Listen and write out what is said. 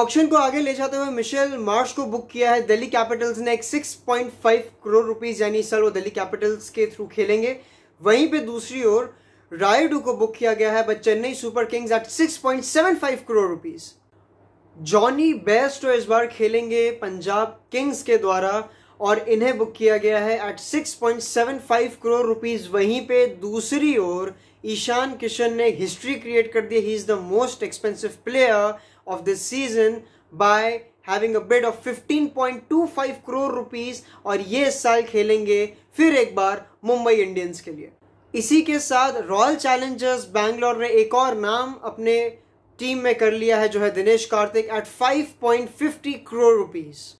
auction को आगे ले जाते हुए मिशेल मार्च को बुक किया है दिल्ली कैपिटल्स ने एक 6.5 करोड़ रुपीज यानी सर वो दिल्ली कैपिटल्स के थ्रू खेलेंगे वहीं पे दूसरी ओर रायडू को बुक किया गया है but Chennai Super Kings at 6.75 crore rupees Jonny बेस्ट इस बार खेलेंगे पंजाब किंग्स के द्वारा और इन्हें बुक किया गया है एट 6.75 करोड़ रुपीज वहीं पे दूसरी ओर ईशान किशन ने हिस्ट्री क्रिएट कर दी he is the most expensive player of this season by having a bid of 15.25 crore rupees और ये इस साल खेलेंगे फिर एक बार मुंबई इंडियंस के लिए इसी के साथ रॉयल चैलेंजर्स बैंगलोर ने एक और नाम अपने टीम में कर लिया है जो है दिनेश कार्तिक एट 5.50 करोड़ रुपीस